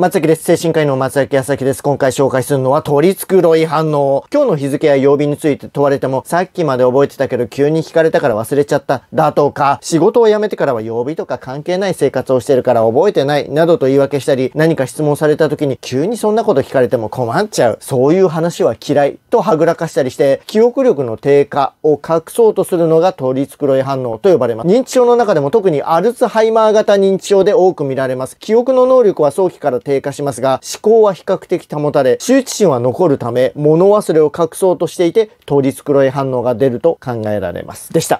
松崎です。精神科医の松崎康崎です。今回紹介するのは、取り繕い反応。今日の日付や曜日について問われても、さっきまで覚えてたけど急に聞かれたから忘れちゃった。だとか、仕事を辞めてからは曜日とか関係ない生活をしてるから覚えてない。などと言い訳したり、何か質問された時に急にそんなこと聞かれても困っちゃう。そういう話は嫌い。とはぐらかしたりして、記憶力の低下を隠そうとするのが取り繕い反応と呼ばれます。認知症の中でも特にアルツハイマー型認知症で多く見られます。記憶の能力は早期から低下しますが、思考は比較的保たれ、羞恥心は残るため、物忘れを隠そうとしていて、通り繕い反応が出ると考えられます。でした。